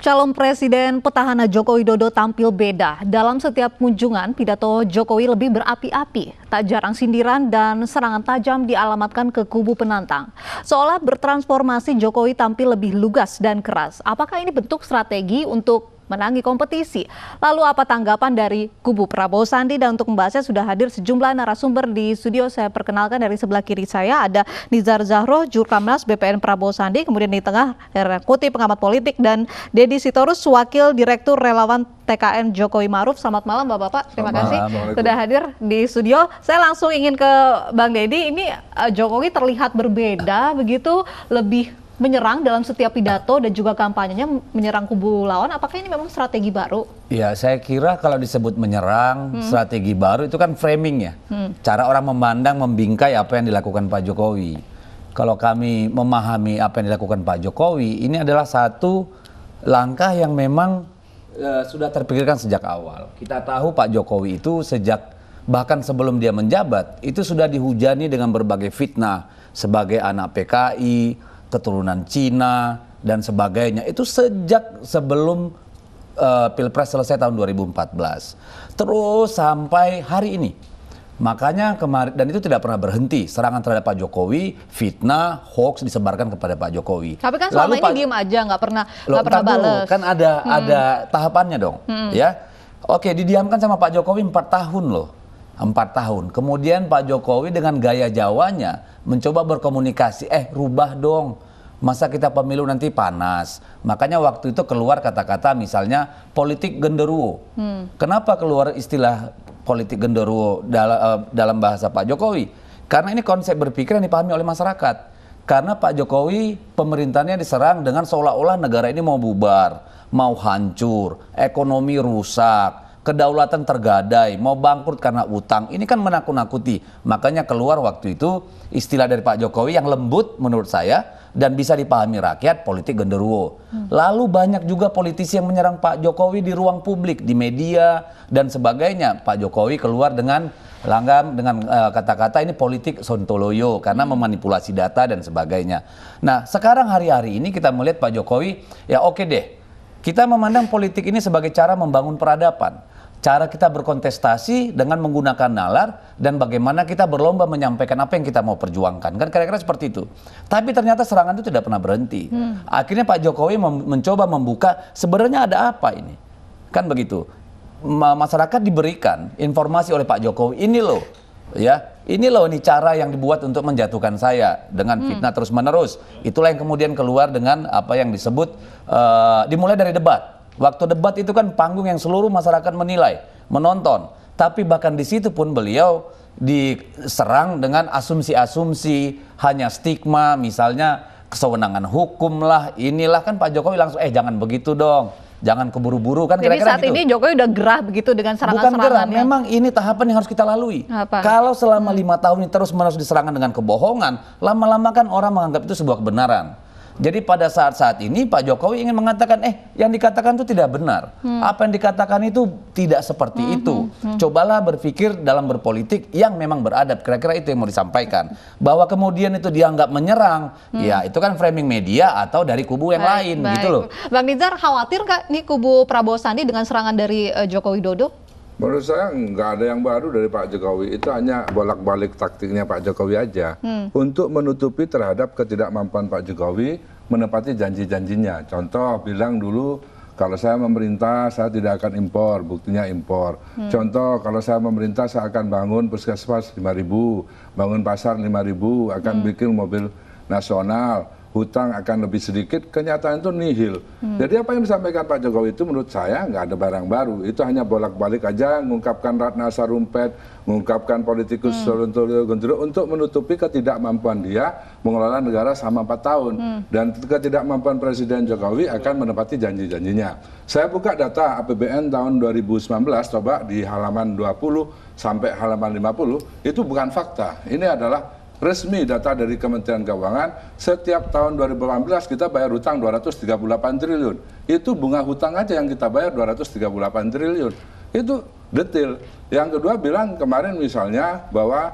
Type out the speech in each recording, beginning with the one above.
Calon Presiden petahana Joko Widodo tampil beda. Dalam setiap kunjungan, pidato Jokowi lebih berapi-api. Tak jarang sindiran dan serangan tajam dialamatkan ke kubu penantang. Seolah bertransformasi, Jokowi tampil lebih lugas dan keras. Apakah ini bentuk strategi untuk menangi kompetisi. Lalu apa tanggapan dari kubu Prabowo Sandi? Dan untuk membahasnya sudah hadir sejumlah narasumber di studio. Saya perkenalkan dari sebelah kiri saya ada Nizar Zahro, Jurkamnas BPN Prabowo Sandi. Kemudian di tengah Kuti, pengamat politik dan Dedi Sitorus, Wakil Direktur Relawan TKN Jokowi Maruf. Selamat malam Bapak-Bapak. Terima Selamat kasih malam. sudah hadir di studio. Saya langsung ingin ke Bang Dedi. Ini eh, Jokowi terlihat berbeda begitu, lebih menyerang dalam setiap pidato dan juga kampanyenya menyerang kubu lawan. Apakah ini memang strategi baru? Ya, saya kira kalau disebut menyerang, hmm. strategi baru itu kan framingnya. Hmm. Cara orang memandang, membingkai apa yang dilakukan Pak Jokowi. Kalau kami memahami apa yang dilakukan Pak Jokowi, ini adalah satu langkah yang memang e, sudah terpikirkan sejak awal. Kita tahu Pak Jokowi itu sejak bahkan sebelum dia menjabat, itu sudah dihujani dengan berbagai fitnah sebagai anak PKI, keturunan Cina dan sebagainya itu sejak sebelum uh, pilpres selesai tahun 2014 terus sampai hari ini Makanya kemarin dan itu tidak pernah berhenti serangan terhadap Pak Jokowi, fitnah, hoax disebarkan kepada Pak Jokowi. Tapi kan selama Lalu, ini diem aja nggak pernah nggak pernah balas. Kan ada hmm. ada tahapannya dong, hmm. ya. Oke didiamkan sama Pak Jokowi 4 tahun loh empat tahun. Kemudian Pak Jokowi dengan gaya Jawanya mencoba berkomunikasi, eh rubah dong. Masa kita pemilu nanti panas. Makanya waktu itu keluar kata-kata misalnya politik genderuwo. Hmm. Kenapa keluar istilah politik genderuwo eh, dalam bahasa Pak Jokowi? Karena ini konsep berpikir yang dipahami oleh masyarakat. Karena Pak Jokowi pemerintahnya diserang dengan seolah-olah negara ini mau bubar, mau hancur, ekonomi rusak, kedaulatan tergadai, mau bangkrut karena utang. Ini kan menakut-nakuti. Makanya keluar waktu itu istilah dari Pak Jokowi yang lembut menurut saya dan bisa dipahami rakyat politik genderuwo. Hmm. Lalu banyak juga politisi yang menyerang Pak Jokowi di ruang publik, di media dan sebagainya. Pak Jokowi keluar dengan langgam dengan eh, kata-kata uh, ini politik sontoloyo karena hmm. memanipulasi data dan sebagainya. Nah, sekarang hari-hari ini kita melihat Pak Jokowi ya oke okay deh. Kita memandang politik ini sebagai cara membangun peradaban cara kita berkontestasi dengan menggunakan nalar dan bagaimana kita berlomba menyampaikan apa yang kita mau perjuangkan kan kira-kira seperti itu tapi ternyata serangan itu tidak pernah berhenti hmm. akhirnya Pak Jokowi mem mencoba membuka sebenarnya ada apa ini kan begitu masyarakat diberikan informasi oleh Pak Jokowi ini loh ya ini loh ini cara yang dibuat untuk menjatuhkan saya dengan hmm. fitnah hmm. terus menerus itulah yang kemudian keluar dengan apa yang disebut uh, dimulai dari debat Waktu debat itu kan panggung yang seluruh masyarakat menilai, menonton. Tapi bahkan di situ pun beliau diserang dengan asumsi-asumsi hanya stigma misalnya kesewenangan hukum lah inilah kan Pak Jokowi langsung eh jangan begitu dong jangan keburu-buru kan kira-kira saat gitu. ini Jokowi udah gerah begitu dengan serangan-serangan. Bukan gerah, memang ini tahapan yang harus kita lalui. Apa? Kalau selama hmm. lima tahun ini terus-menerus diserangan dengan kebohongan, lama-lama kan orang menganggap itu sebuah kebenaran. Jadi pada saat-saat ini Pak Jokowi ingin mengatakan eh yang dikatakan itu tidak benar. Hmm. Apa yang dikatakan itu tidak seperti hmm, itu. Hmm, hmm, Cobalah berpikir dalam berpolitik yang memang beradab. Kira-kira itu yang mau disampaikan. Bahwa kemudian itu dianggap menyerang, hmm. ya itu kan framing media atau dari kubu yang baik, lain gitu baik. gitu loh. Bang Nizar khawatir nggak nih kubu Prabowo Sandi dengan serangan dari uh, eh, Jokowi Dodo? Menurut saya nggak ada yang baru dari Pak Jokowi. Itu hanya bolak-balik taktiknya Pak Jokowi aja hmm. untuk menutupi terhadap ketidakmampuan Pak Jokowi menepati janji-janjinya. Contoh bilang dulu kalau saya memerintah saya tidak akan impor, buktinya impor. Hmm. Contoh kalau saya memerintah saya akan bangun puskesmas 5000, bangun pasar 5000, akan hmm. bikin mobil nasional hutang akan lebih sedikit, kenyataan itu nihil. Hmm. Jadi apa yang disampaikan Pak Jokowi itu menurut saya nggak ada barang baru. Itu hanya bolak-balik aja mengungkapkan Ratna Sarumpet, mengungkapkan politikus hmm. Gendro untuk menutupi ketidakmampuan dia mengelola negara selama 4 tahun. Hmm. Dan ketidakmampuan Presiden Jokowi akan menepati janji-janjinya. Saya buka data APBN tahun 2019, coba di halaman 20 sampai halaman 50, itu bukan fakta. Ini adalah resmi data dari Kementerian Keuangan, setiap tahun 2018 kita bayar hutang 238 triliun. Itu bunga hutang aja yang kita bayar 238 triliun. Itu detail. Yang kedua bilang kemarin misalnya bahwa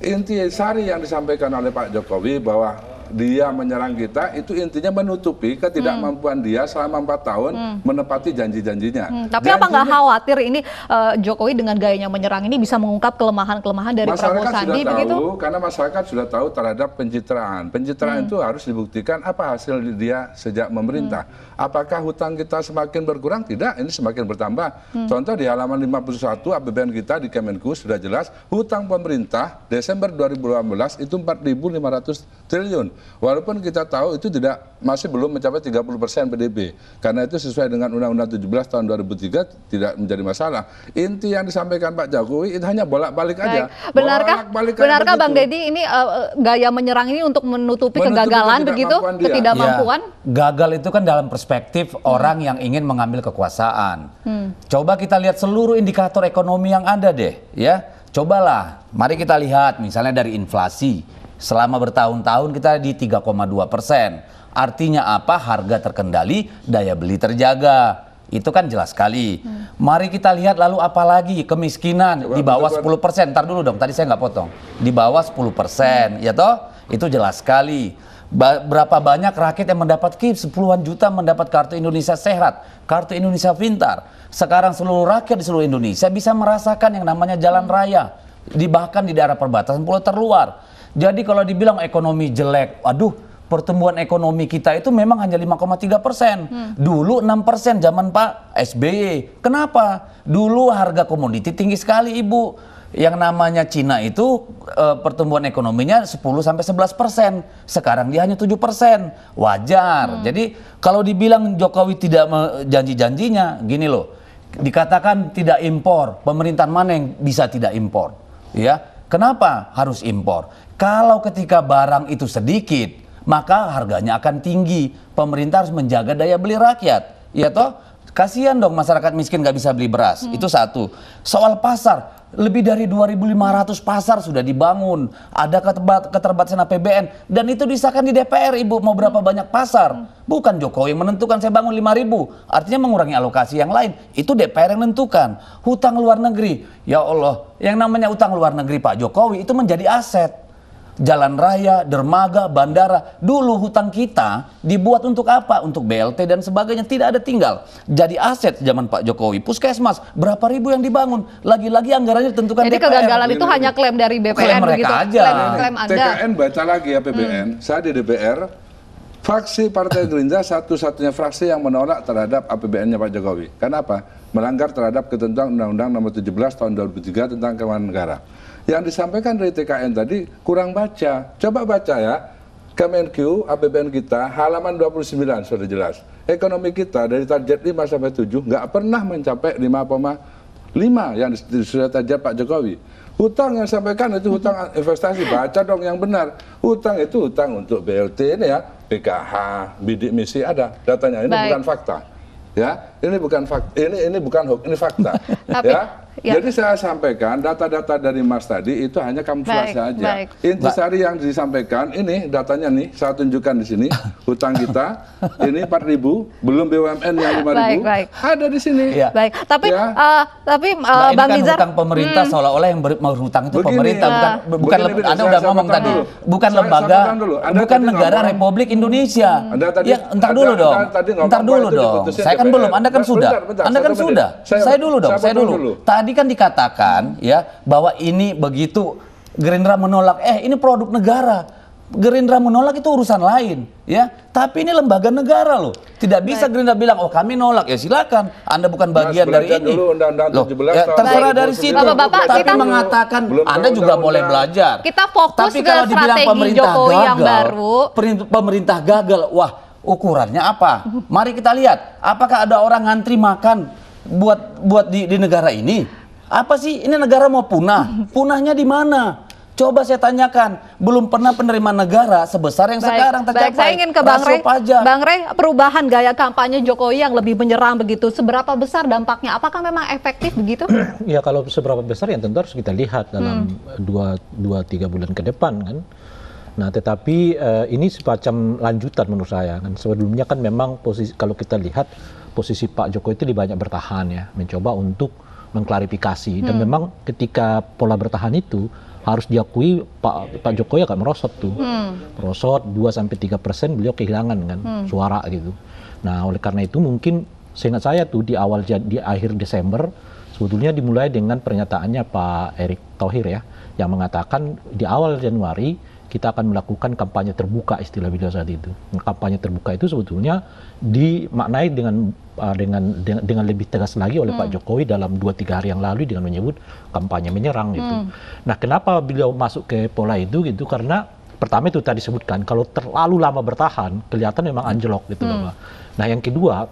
inti sari yang disampaikan oleh Pak Jokowi bahwa dia menyerang kita itu intinya menutupi ketidakmampuan hmm. dia selama empat tahun hmm. menepati janji-janjinya. Hmm. Tapi janjinya, apa nggak khawatir ini uh, Jokowi dengan gayanya menyerang ini bisa mengungkap kelemahan-kelemahan dari Prabowo Sandi sudah begitu? Tahu, karena masyarakat sudah tahu terhadap pencitraan. Pencitraan hmm. itu harus dibuktikan apa hasil dia sejak memerintah. Hmm. Apakah hutang kita semakin berkurang? Tidak, ini semakin bertambah. Hmm. Contoh di halaman 51 APBN kita di Kemenku sudah jelas hutang pemerintah Desember 2018 itu 4.500 triliun. Walaupun kita tahu itu tidak masih belum mencapai 30% PDB. Karena itu sesuai dengan Undang-Undang 17 tahun 2003 tidak menjadi masalah. Inti yang disampaikan Pak Jokowi itu hanya bolak-balik aja. Benarkah bolak -balik benarkah Bang Deddy ini uh, gaya menyerang ini untuk menutupi, menutupi kegagalan begitu, ketidakmampuan? Ya, gagal itu kan dalam perspektif hmm. orang yang ingin mengambil kekuasaan. Hmm. Coba kita lihat seluruh indikator ekonomi yang ada deh, ya. Cobalah, mari kita lihat misalnya dari inflasi Selama bertahun-tahun kita di 3,2 persen. Artinya apa? Harga terkendali, daya beli terjaga. Itu kan jelas sekali. Hmm. Mari kita lihat lalu apa lagi kemiskinan Coba di bawah 10 persen. Ntar dulu dong, tadi saya nggak potong. Di bawah 10 persen, hmm. ya toh? Itu jelas sekali. Ba berapa banyak rakyat yang mendapat KIP? Sepuluhan juta mendapat kartu Indonesia Sehat, kartu Indonesia Pintar. Sekarang seluruh rakyat di seluruh Indonesia bisa merasakan yang namanya jalan raya. Di bahkan di daerah perbatasan pulau terluar jadi kalau dibilang ekonomi jelek, aduh pertumbuhan ekonomi kita itu memang hanya 5,3 persen. Hmm. Dulu 6 persen zaman Pak SBY. Kenapa? Dulu harga komoditi tinggi sekali Ibu. Yang namanya Cina itu e, pertumbuhan ekonominya 10 sampai 11 persen. Sekarang dia hanya 7 persen. Wajar. Hmm. Jadi kalau dibilang Jokowi tidak janji-janjinya, gini loh. Dikatakan tidak impor, pemerintahan mana yang bisa tidak impor? Ya, Kenapa harus impor? Kalau ketika barang itu sedikit, maka harganya akan tinggi. Pemerintah harus menjaga daya beli rakyat. Ya toh, Kasihan dong masyarakat miskin gak bisa beli beras. Hmm. Itu satu. Soal pasar, lebih dari 2.500 pasar sudah dibangun. Ada keterbatasan APBN dan itu disahkan di DPR, Ibu. Mau hmm. berapa hmm. banyak pasar? Hmm. Bukan Jokowi yang menentukan saya bangun 5.000. Artinya mengurangi alokasi yang lain. Itu DPR yang menentukan. Hutang luar negeri. Ya Allah, yang namanya utang luar negeri Pak Jokowi itu menjadi aset jalan raya, dermaga, bandara. Dulu hutang kita dibuat untuk apa? Untuk BLT dan sebagainya. Tidak ada tinggal. Jadi aset zaman Pak Jokowi. Puskesmas, berapa ribu yang dibangun? Lagi-lagi anggarannya ditentukan Jadi DPR. kegagalan itu hanya klaim dari BPN klaim begitu. aja. Klaim, klaim anda. TKN baca lagi ya PBN. Hmm. Saya di DPR, fraksi Partai Gerindra satu-satunya fraksi yang menolak terhadap APBN-nya Pak Jokowi. Kenapa? Melanggar terhadap ketentuan Undang-Undang Nomor 17 Tahun 2003 tentang kewangan Negara yang disampaikan dari TKN tadi kurang baca. Coba baca ya. Kemenkyu APBN kita halaman 29 sudah jelas. Ekonomi kita dari target 5 sampai 7 nggak pernah mencapai 5,5 yang sudah target Pak Jokowi. Hutang yang sampaikan itu hutang investasi, baca dong yang benar. Hutang itu hutang untuk BLT ini ya, PKH, bidik misi ada datanya ini Baik. bukan fakta. Ya, ini bukan fakta, ini ini bukan hoax, ini fakta. Tapi, ya? ya. Jadi saya sampaikan data-data dari Mas tadi itu hanya kamuflase aja. Intisari yang disampaikan ini datanya nih saya tunjukkan di sini hutang kita ini 4000 belum BUMN yang 5000 ada di sini. Ya. Baik. Tapi ya. uh, tapi uh, nah, ini Bang kan hutang pemerintah hmm. seolah-olah yang mau hutang itu begini, pemerintah bukan ya. begini, bukan begini, Anda saya, udah saya ngomong tadi dulu. bukan saya, lembaga saya bukan negara ngomong. Republik Indonesia. Hmm. Anda tadi, ya, entar dulu dong. Entar dulu dong. Saya kan belum anda kan sudah. Bentar, anda kan sudah. Saya, saya dulu dong, saya, dulu. dulu. Tadi kan dikatakan ya bahwa ini begitu Gerindra menolak, eh ini produk negara. Gerindra menolak itu urusan lain, ya. Tapi ini lembaga negara loh. Tidak bisa Gerindra bilang, oh kami nolak. Ya silakan. Anda bukan bagian Mas, dari ini. Dulu, undang -undang loh, ya, terserah dari situ. Bapak, Bapak, tapi kita mengatakan belum Anda juga undang boleh belajar. Kita fokus tapi ke kalau dibilang strategi pemerintah Jokowi gagal, yang baru. Pemerintah gagal, wah ukurannya apa? Mari kita lihat, apakah ada orang ngantri makan buat buat di, di negara ini? Apa sih ini negara mau punah? Punahnya di mana? Coba saya tanyakan, belum pernah penerimaan negara sebesar yang baik, sekarang tercapai. Baik, saya ingin ke Bang Ray. Pajak. Bang Ray, perubahan gaya kampanye Jokowi yang lebih menyerang begitu, seberapa besar dampaknya? Apakah memang efektif begitu? ya kalau seberapa besar yang tentu harus kita lihat dalam 2-3 hmm. dua, tiga bulan ke depan kan nah tetapi eh, ini semacam lanjutan menurut saya kan sebelumnya kan memang posisi kalau kita lihat posisi pak jokowi itu lebih banyak bertahan ya mencoba untuk mengklarifikasi dan hmm. memang ketika pola bertahan itu harus diakui Pak Pak Jokowi akan merosot tuh hmm. merosot 2 sampai tiga persen beliau kehilangan kan hmm. suara gitu nah oleh karena itu mungkin seingat saya tuh di awal di akhir Desember sebetulnya dimulai dengan pernyataannya Pak Erick Thohir ya yang mengatakan di awal Januari kita akan melakukan kampanye terbuka istilah beliau saat itu. Kampanye terbuka itu sebetulnya dimaknai dengan uh, dengan dengan lebih tegas lagi oleh hmm. Pak Jokowi dalam 2-3 hari yang lalu dengan menyebut kampanye menyerang gitu. Hmm. Nah, kenapa beliau masuk ke pola itu gitu? Karena pertama itu tadi sebutkan kalau terlalu lama bertahan kelihatan memang anjlok gitu hmm. Loh. Nah, yang kedua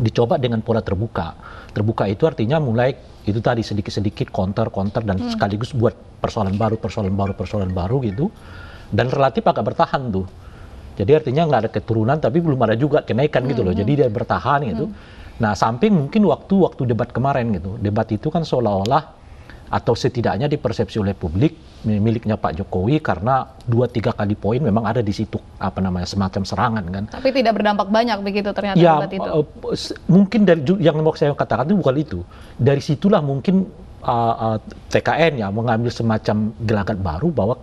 dicoba dengan pola terbuka. Terbuka itu artinya mulai itu tadi sedikit sedikit counter counter dan hmm. sekaligus buat persoalan baru persoalan baru persoalan baru gitu dan relatif agak bertahan tuh jadi artinya nggak ada keturunan tapi belum ada juga kenaikan gitu loh hmm. jadi dia bertahan gitu hmm. nah samping mungkin waktu waktu debat kemarin gitu debat itu kan seolah-olah atau setidaknya dipersepsi oleh publik miliknya Pak Jokowi karena dua tiga kali poin memang ada di situ apa namanya semacam serangan kan. Tapi tidak berdampak banyak begitu ternyata ya, itu. Eh, eh, mungkin dari yang mau saya katakan itu bukan itu. Dari situlah mungkin uh, uh, TKN ya mengambil semacam gelagat baru bahwa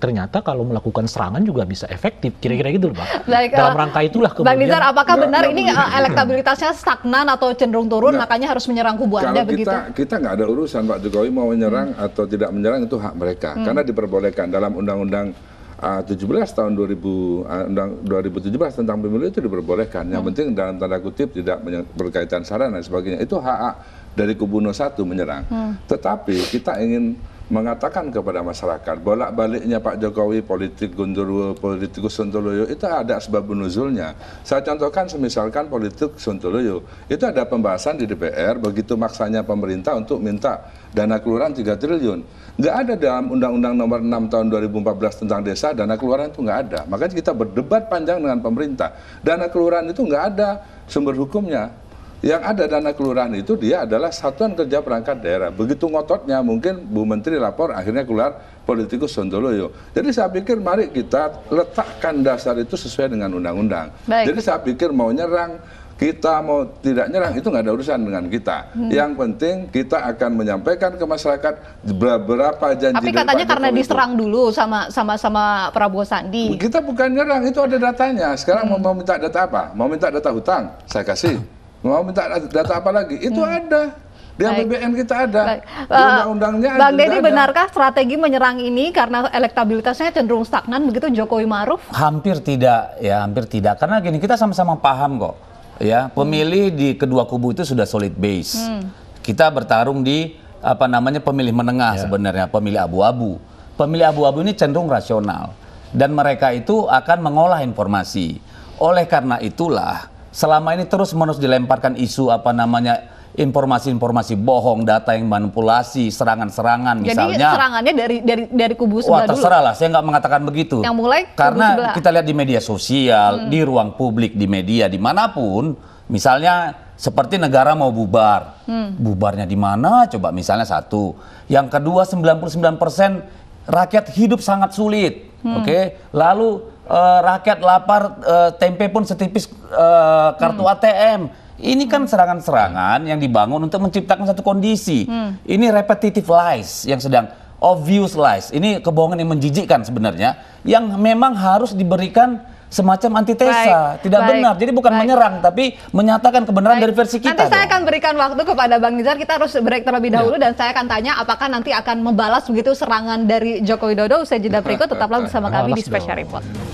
ternyata kalau melakukan serangan juga bisa efektif kira-kira gitu loh Pak. Baik, Dalam uh, rangka itulah kemudian Bang Nizar apakah ya, benar ya, ini ya. elektabilitasnya stagnan atau cenderung turun nah, makanya harus menyerang kubu Anda begitu? Kita kita nggak ada urusan Pak Jokowi mau menyerang hmm. atau tidak menyerang itu hak mereka hmm. karena diperbolehkan dalam undang-undang eh, uh, 17 tahun 2000 uh, undang 2017 tentang pemilu itu diperbolehkan. Yang hmm. penting dalam tanda kutip tidak berkaitan saran dan sebagainya. Itu hak, -hak dari kubu satu menyerang. Hmm. Tetapi kita ingin mengatakan kepada masyarakat bolak-baliknya Pak Jokowi politik Gondoruo politikus Sontoloyo itu ada sebab nuzulnya. Saya contohkan semisalkan politik Sontoloyo itu ada pembahasan di DPR begitu maksanya pemerintah untuk minta dana keluaran 3 triliun. Nggak ada dalam Undang-Undang Nomor 6 Tahun 2014 tentang desa dana keluaran itu nggak ada. Makanya kita berdebat panjang dengan pemerintah. Dana keluaran itu nggak ada sumber hukumnya yang ada dana kelurahan itu dia adalah satuan kerja perangkat daerah. Begitu ngototnya mungkin Bu Menteri lapor akhirnya keluar politikus Sontoloyo. Jadi saya pikir mari kita letakkan dasar itu sesuai dengan undang-undang. Jadi saya pikir mau nyerang kita mau tidak nyerang itu nggak ada urusan dengan kita. Hmm. Yang penting kita akan menyampaikan ke masyarakat beberapa janji. Tapi katanya Pak karena diserang itu. dulu sama sama sama Prabowo Sandi. Kita bukan nyerang itu ada datanya. Sekarang hmm. mau, mau minta data apa? Mau minta data hutang? Saya kasih mau minta data apa lagi itu hmm. ada di APBN kita ada, di eh, undang-undangnya Bang Deddy, benarkah strategi menyerang ini karena elektabilitasnya cenderung stagnan begitu Jokowi Maruf? Hampir tidak, ya hampir tidak. Karena gini, kita sama-sama paham kok. Ya, hmm. pemilih hmm. di kedua kubu itu sudah solid base. Hmm. Kita bertarung di apa namanya pemilih menengah yeah. sebenarnya, pemilih abu-abu. Pemilih abu-abu ini cenderung rasional dan mereka itu akan mengolah informasi. Oleh karena itulah selama ini terus menerus dilemparkan isu apa namanya informasi-informasi bohong, data yang manipulasi, serangan-serangan misalnya. Jadi serangannya dari dari dari kubu sebelah Wah, terserah lah, saya nggak mengatakan begitu. Yang mulai karena sebelah. kita lihat di media sosial, hmm. di ruang publik, di media, dimanapun, misalnya seperti negara mau bubar, hmm. bubarnya di mana? Coba misalnya satu, yang kedua 99 persen rakyat hidup sangat sulit, hmm. oke? Okay? Lalu uh, rakyat lapar uh, tempe pun setipis uh, kartu hmm. ATM. Ini kan hmm. serangan-serangan yang dibangun untuk menciptakan satu kondisi. Hmm. Ini repetitive lies yang sedang obvious lies. Ini kebohongan yang menjijikkan sebenarnya yang memang harus diberikan semacam antitesa, baik, tidak baik, benar. Jadi bukan baik. menyerang tapi menyatakan kebenaran baik. dari versi kita. Nanti dong. saya akan berikan waktu kepada Bang Nizar, kita harus break terlebih iya. dahulu ya. dan saya akan tanya apakah nanti akan membalas begitu serangan dari Joko Widodo usai jeda berikut tetaplah bersama kami di Special dong. Report.